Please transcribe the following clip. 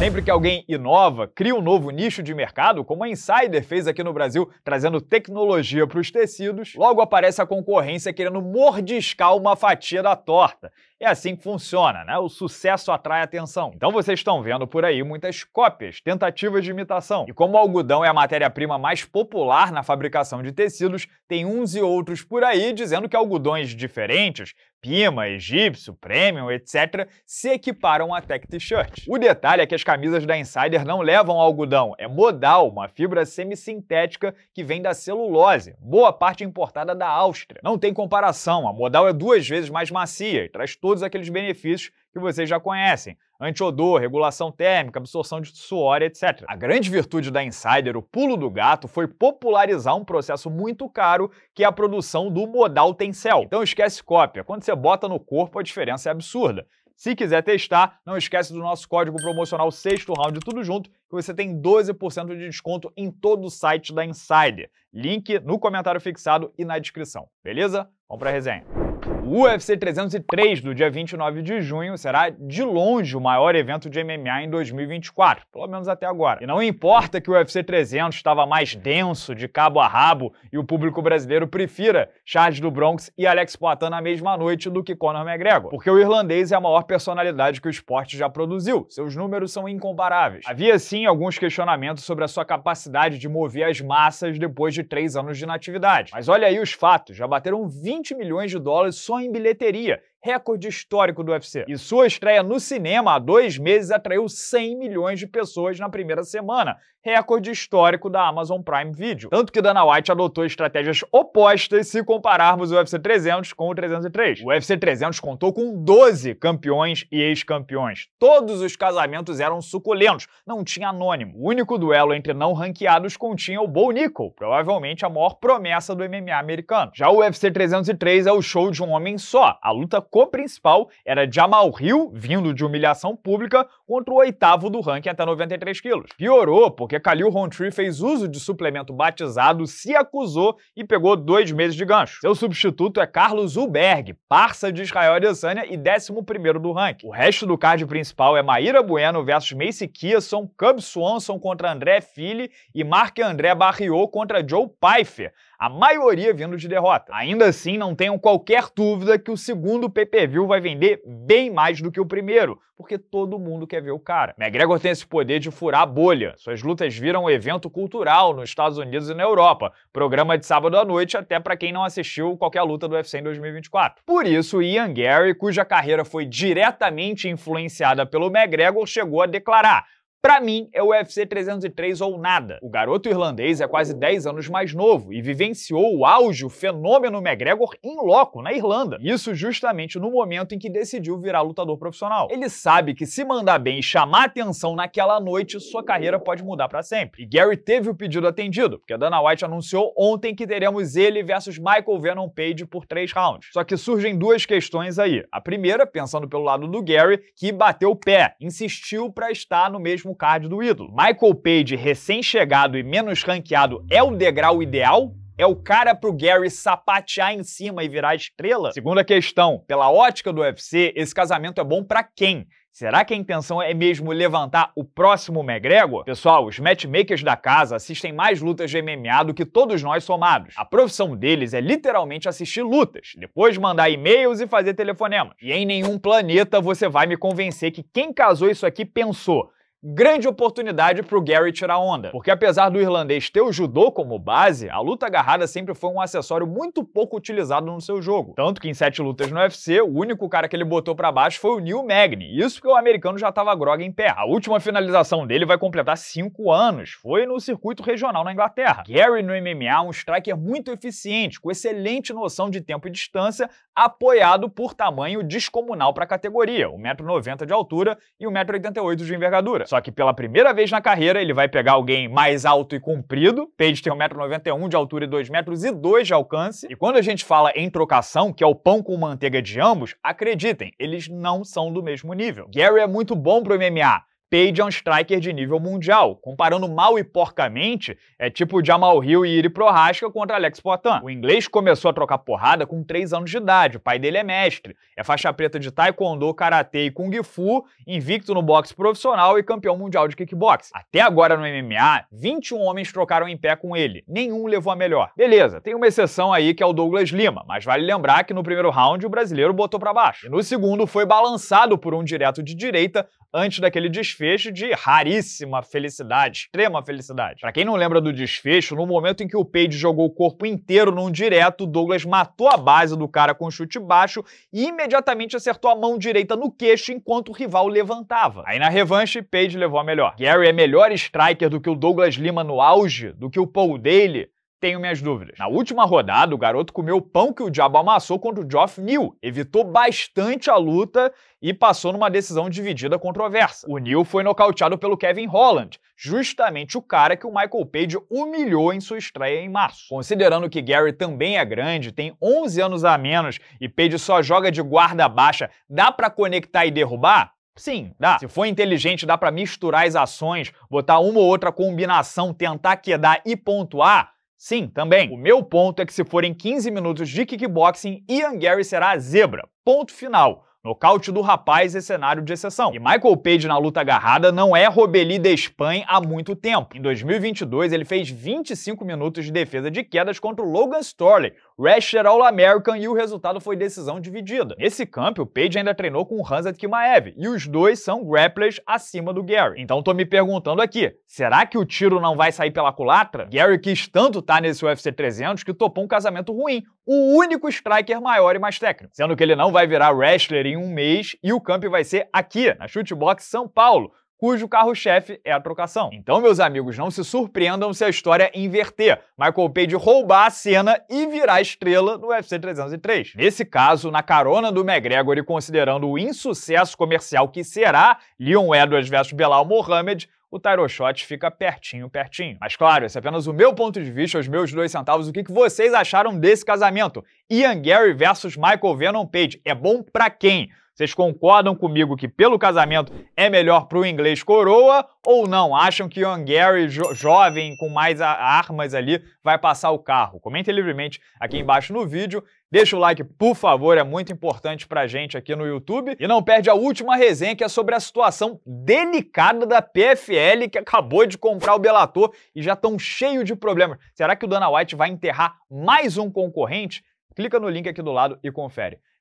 Sempre que alguém inova, cria um novo nicho de mercado, como a Insider fez aqui no Brasil, trazendo tecnologia para os tecidos, logo aparece a concorrência querendo mordiscar uma fatia da torta. É assim que funciona, né? O sucesso atrai atenção. Então vocês estão vendo por aí muitas cópias, tentativas de imitação. E como o algodão é a matéria-prima mais popular na fabricação de tecidos, tem uns e outros por aí dizendo que algodões diferentes, Pima, egípcio, premium, etc., se equiparam a tech t-shirt. O detalhe é que as camisas da Insider não levam algodão, é modal, uma fibra semissintética que vem da celulose, boa parte importada da Áustria. Não tem comparação, a modal é duas vezes mais macia e traz todo todos aqueles benefícios que vocês já conhecem: antiodor, regulação térmica, absorção de suor, etc. A grande virtude da Insider, o pulo do gato, foi popularizar um processo muito caro que é a produção do modal tensel. Então esquece cópia, quando você bota no corpo a diferença é absurda. Se quiser testar, não esquece do nosso código promocional sexto round tudo junto, que você tem 12% de desconto em todo o site da Insider. Link no comentário fixado e na descrição. Beleza? Vamos para a resenha. O UFC 303 do dia 29 de junho será de longe o maior evento de MMA em 2024, pelo menos até agora. E não importa que o UFC 300 estava mais denso de cabo a rabo e o público brasileiro prefira Charles do Bronx e Alex Poitin na mesma noite do que Conor McGregor, porque o irlandês é a maior personalidade que o esporte já produziu. Seus números são incomparáveis. Havia sim alguns questionamentos sobre a sua capacidade de mover as massas depois de três anos de inatividade. Mas olha aí os fatos: já bateram 20 milhões de dólares só em bilheteria recorde histórico do UFC. E sua estreia no cinema há dois meses atraiu 100 milhões de pessoas na primeira semana, recorde histórico da Amazon Prime Video. Tanto que Dana White adotou estratégias opostas se compararmos o UFC 300 com o 303. O UFC 300 contou com 12 campeões e ex-campeões. Todos os casamentos eram suculentos, não tinha anônimo. O único duelo entre não ranqueados continha o Bo Nickel, provavelmente a maior promessa do MMA americano. Já o UFC 303 é o show de um homem só. A luta co-principal era Jamal Hill, vindo de humilhação pública, contra o oitavo do ranking até 93 quilos. Piorou porque Khalil Rountree fez uso de suplemento batizado, se acusou e pegou dois meses de gancho. Seu substituto é Carlos Ulberg, parça de Israel Adesanya e décimo primeiro do ranking. O resto do card principal é Maíra Bueno versus Macy Kiason, Cub Swanson contra André Fili e Mark André Barriot contra Joe Pfeiffer a maioria vindo de derrota. Ainda assim, não tenham qualquer dúvida que o segundo PPV vai vender bem mais do que o primeiro, porque todo mundo quer ver o cara. McGregor tem esse poder de furar a bolha. Suas lutas viram um evento cultural nos Estados Unidos e na Europa, programa de sábado à noite até para quem não assistiu qualquer luta do UFC em 2024. Por isso, Ian Gary, cuja carreira foi diretamente influenciada pelo McGregor, chegou a declarar para mim, é o UFC 303 ou nada. O garoto irlandês é quase 10 anos mais novo e vivenciou o auge, o fenômeno McGregor em loco, na Irlanda. Isso justamente no momento em que decidiu virar lutador profissional. Ele sabe que se mandar bem e chamar atenção naquela noite, sua carreira pode mudar para sempre. E Gary teve o pedido atendido, porque a Dana White anunciou ontem que teremos ele versus Michael Venom Page por três rounds. Só que surgem duas questões aí. A primeira, pensando pelo lado do Gary, que bateu o pé, insistiu para estar no mesmo próximo card do ídolo. Michael Page, recém-chegado e menos ranqueado, é o degrau ideal? É o cara pro Gary sapatear em cima e virar estrela? Segunda questão, pela ótica do UFC, esse casamento é bom para quem? Será que a intenção é mesmo levantar o próximo McGregor? Pessoal, os matchmakers da casa assistem mais lutas de MMA do que todos nós somados. A profissão deles é literalmente assistir lutas, depois mandar e-mails e fazer telefonemas. E em nenhum planeta você vai me convencer que quem casou isso aqui pensou Grande oportunidade para o Gary tirar onda, porque apesar do irlandês ter o judô como base, a luta agarrada sempre foi um acessório muito pouco utilizado no seu jogo. Tanto que em sete lutas no UFC, o único cara que ele botou para baixo foi o Neil Magny, isso porque o americano já estava groga em pé. A última finalização dele vai completar cinco anos, foi no circuito regional na Inglaterra. Gary no MMA é um striker muito eficiente, com excelente noção de tempo e distância, apoiado por tamanho descomunal para a categoria, 1,90m de altura e 1,88m de envergadura. Só que pela primeira vez na carreira, ele vai pegar alguém mais alto e comprido. Page tem 1,91m de altura e 2 metros e de alcance. E quando a gente fala em trocação, que é o pão com manteiga de ambos, acreditem, eles não são do mesmo nível. Gary é muito bom pro MMA, Page é um striker de nível mundial. Comparando mal e porcamente, é tipo Jamal Hill e Iri Prohaska contra Alex Poitin. O inglês começou a trocar porrada com 3 anos de idade, o pai dele é mestre, é faixa preta de taekwondo, karatê e kung fu, invicto no boxe profissional e campeão mundial de kickbox. Até agora no MMA, 21 homens trocaram em pé com ele, nenhum levou a melhor. Beleza, tem uma exceção aí que é o Douglas Lima, mas vale lembrar que no primeiro round o brasileiro botou para baixo. E no segundo foi balançado por um direto de direita antes daquele desfile desfecho de raríssima felicidade, extrema felicidade. Para quem não lembra do desfecho, no momento em que o Page jogou o corpo inteiro num direto, Douglas matou a base do cara com um chute baixo e imediatamente acertou a mão direita no queixo enquanto o rival levantava. Aí na revanche, Page levou a melhor. Gary é melhor striker do que o Douglas Lima no auge, do que o Paul Daly, tenho minhas dúvidas. Na última rodada, o garoto comeu o pão que o diabo amassou contra o Geoff Neal, evitou bastante a luta e passou numa decisão dividida controversa. O Neal foi nocauteado pelo Kevin Holland, justamente o cara que o Michael Page humilhou em sua estreia em março. Considerando que Gary também é grande, tem 11 anos a menos e Page só joga de guarda baixa, dá para conectar e derrubar? Sim, dá. Se for inteligente, dá para misturar as ações, botar uma ou outra combinação, tentar quedar e pontuar Sim, também. O meu ponto é que se forem 15 minutos de kickboxing, Ian Gary será a zebra. Ponto final. Nocaute do rapaz é cenário de exceção. E Michael Page na luta agarrada não é Robeli da Espanha há muito tempo. Em 2022, ele fez 25 minutos de defesa de quedas contra o Logan Storley, Rasher All-American, e o resultado foi decisão dividida. Nesse campo, o Page ainda treinou com o Hanzat Kimaev, e os dois são grapplers acima do Gary. Então tô me perguntando aqui, será que o tiro não vai sair pela culatra? Gary quis tanto estar tá nesse UFC 300 que topou um casamento ruim, o único striker maior e mais técnico, sendo que ele não vai virar wrestler em um mês e o camp vai ser aqui, na Shootbox São Paulo, cujo carro-chefe é a trocação. Então, meus amigos, não se surpreendam se a história inverter, Michael Page roubar a cena e virar estrela no UFC 303. Nesse caso, na carona do McGregor e considerando o insucesso comercial que será Leon Edwards versus Belal Mohamed, o Tyro Shot fica pertinho, pertinho. Mas claro, esse é apenas o meu ponto de vista, os meus dois centavos, o que, vocês acharam desse casamento? Ian Gary versus Michael Venom Page, é bom para quem? Vocês concordam comigo que pelo casamento é melhor para o inglês coroa ou não? Acham que o Gary, jo jovem, com mais armas ali, vai passar o carro? Comentem livremente aqui embaixo no vídeo. Deixa o like, por favor, é muito importante pra gente aqui no YouTube. E não perde a última resenha, que é sobre a situação delicada da PFL, que acabou de comprar o Belator e já estão cheio de problemas. Será que o Dana White vai enterrar mais um concorrente? Clica no link aqui do lado e confere.